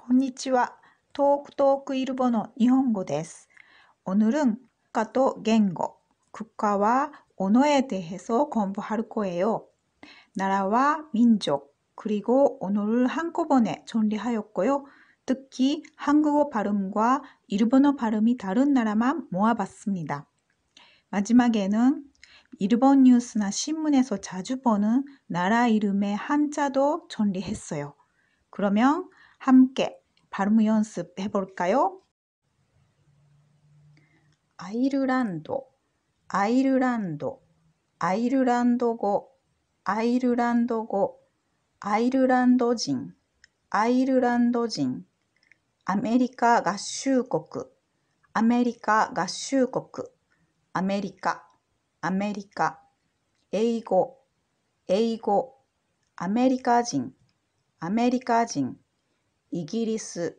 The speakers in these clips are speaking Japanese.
こんにちは。トークトークイルボの日本語です。오늘은국가と言語、국가와 언어에 대해서 공부할 거예요. 나라와 민족, 그리고 언어를 한꺼번에 정리하였고요. 특히 한국어 발음과 일본어 발음이 다른 나라만 모아봤습니다. 마지막에는 일본 뉴스나 신문에서 자주 보는 나라 이름의 한자도 정리했어요. 그러면 함께발음연습해볼까요아이르란도아이르란도아이르란도고아이르란도고아이르란도진아이르란도진아메리카가슈국아메리카가슈국아메리카아메리카에이고에이고아메리카진아메리카진イギリス、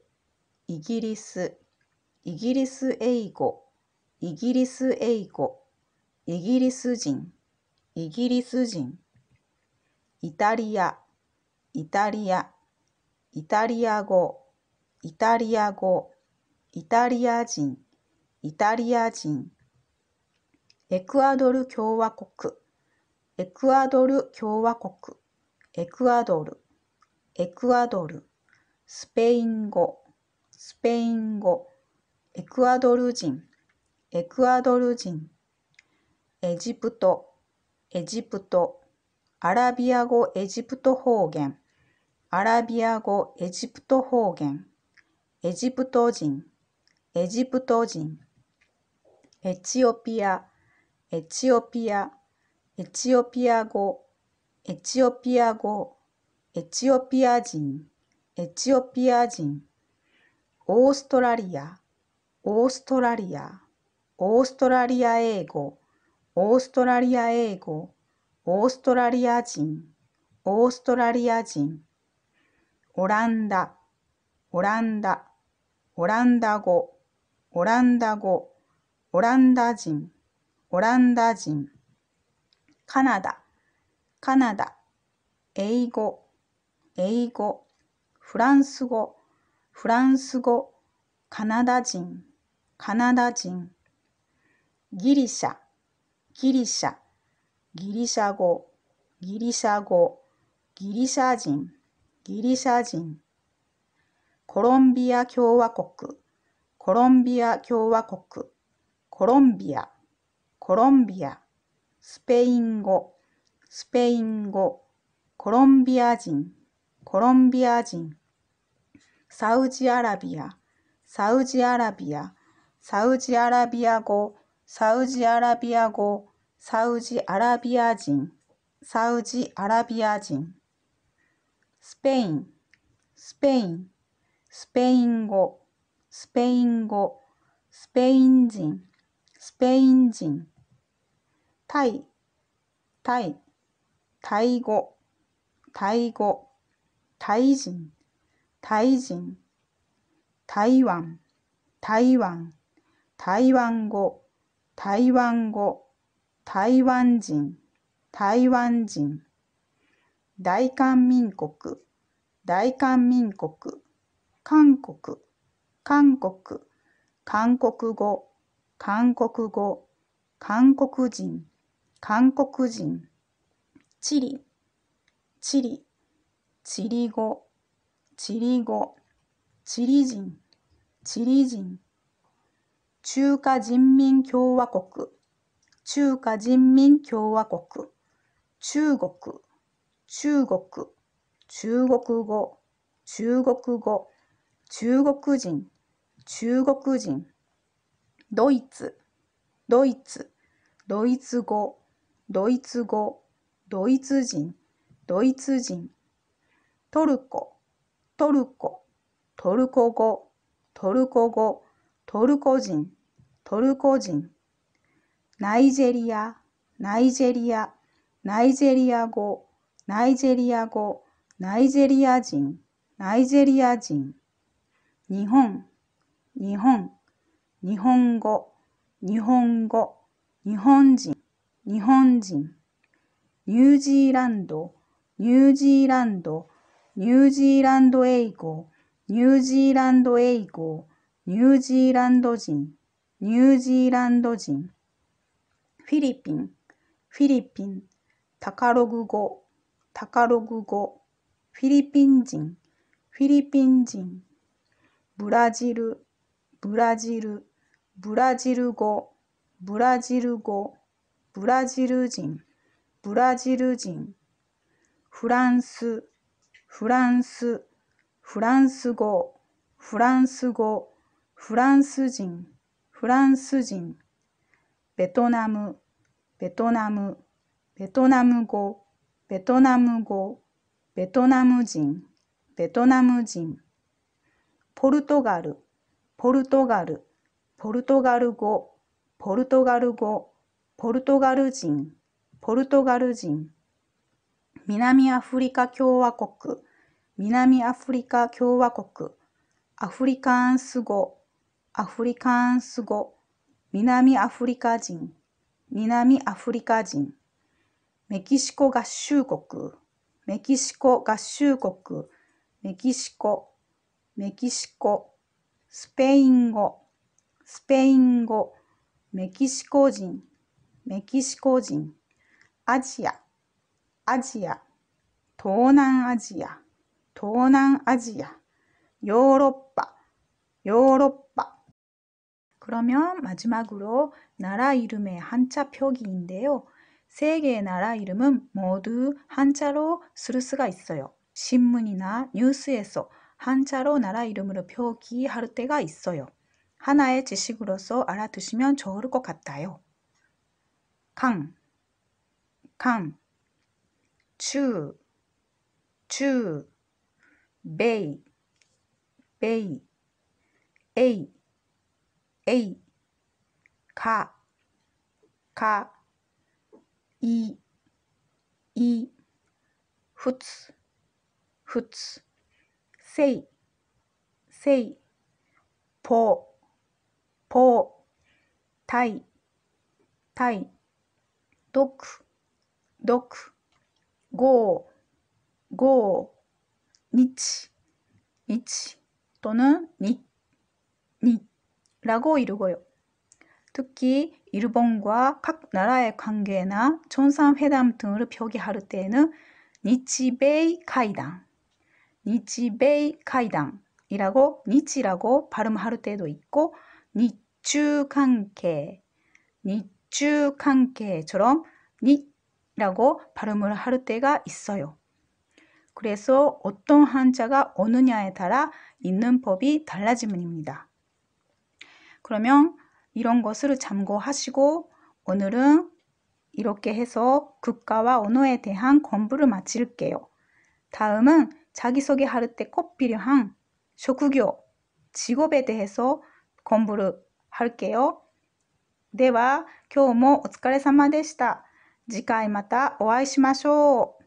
イギリス、イギリス英語、イギリス英語、イギリス人、イギリス人、イタリア、イタリア、イタリア語、イタリア語、イタリア人、イタリア人、エクアドル共和国、エクアドル共和国、エクアドル、エクアドル、スペイン語、スペイン語、エクアドル人、エクアドル人、エジプト、エジプト、アラビア語エジプト方言、アラビア語エジプト方言、エジプト人、エジプト人、エチオピア、エチオピア、エチオピア語、エチオピア語、エチオピア人、エチオピア人オーストラリアオーストラリアオーストラリア英語オーストラリア英語オーストラリア人オーストラリア人オランダオランダオランダ語オランダ語オランダ人オランダ人カナダカナダ英語英語フランス語、フランス語、カナダ人、カナダ人。ギリシャ、ギリシャ、ギリシャ語、ギリシャ語、ギリシャ人、ギリシャ人。コロンビア共和国、コロンビア共和国、コロンビア、コロンビア。スペイン語、スペイン語。コロンビア人、コロンビア人。サウジアラビア、サウジアラビア、サウジアラビア語、サウジアラビア語、サウジアラビア人、サウジアラビア人。スペイン、スペイン、スペイン語、スペイン語、スペイン人、スペイン人。タイ、タイ、タイ語、タイ語、タイ人。タイ人、台湾、台湾、台湾語、台湾語、台湾人、台湾人。大韓民国、大韓民国、韓国、韓国、韓国語、韓国語、韓国人、韓国人。チリ、チリ、チリ語。チリ語、チリ人、チリ人。中華人民共和国、中華人民共和国。中国、中国。中国語、中国語。中国人、中国人。ドイツ、ドイツ。ドイツ語、ドイツ語。ドイツ人、ドイツ人。トルコ、トルコ、トルコ語、トルコ語、トルコ人、トルコ人。ナイジェリア、ナイジェリア、ナイジェリア語、ナイジェリア語、ナイジェリア人、ナイジェリア人。日本、日本、日本語、日本語、日本人、日本人。ニュージーランド、ニュージーランド、ニュージーランド英語、ニュージーランド英語、ニュージーランド人。ニュージーランド人。フィリピン。フィリピン。タカログ語。タカログ語。フィリピン人。フィリピン人。ブラジル。ブラジル。ブラジル語。ブラジル語。ブラジル人。ブラジル人。フランス。フランス、フランス語、フランス語、フランス人、フランス人。ベトナム、ベトナム、ベトナム語、ベトナム語、ベトナム人、ベトナム人。ポルトガル、ポルトガル、ポルトガル語、ポルトガル語、ポルトガル人、ポルトガル人。南アフリカ共和国、南アフリカ共和国、アフリカンス語、アフリカンス語、南アフリカ人、南アフリカ人、メキシコ合衆国、メキシコ合衆国、メキシコ、メキシコ、スペイン語、スペイン語、メキシコ人、メキシコ人、アジア、 아지아, 동남아지아, 동남아지아, 요로빠, 요로빠. 그러면 마지막으로 나라 이름의 한자 표기인데요. 세 개의 나라 이름은 모두 한자로 쓸 수가 있어요. 신문이나 뉴스에서 한자로 나라 이름으로 표기할 때가 있어요. 하나의 지식으로서 알아두시면 좋을 것 같아요. 강, 강, 中、中、べい、べい、えい、えい、か、か、い、い、ふつ、ふつ、せい、せい、ぽ、ぽ、たい、たい、どく、どく、 고, 고, 니치, 니치 또는 니, 니라고 이루고요. 특히 일본과 각 나라의 관계나 정상회담 등을 표기할 때에는 니치베이 카이당, 니치베이 카이당이라고 니치라고 발음할 때도 있고 니추 관계, 니추 관계처럼 니 라고 발음을 할 때가 있어요. 그래서 어떤 한자가 오느냐에 따라 있는 법이 달라입니다 그러면 이런 것을 참고하시고 오늘은 이렇게 해서 국가와 언어에 대한 공부를 마칠게요. 다음은 자기소개할 때꼭 필요한職業, 직업에 대해서 공부를 할게요. では、今日もお疲れ様でした。次回またお会いしましょう。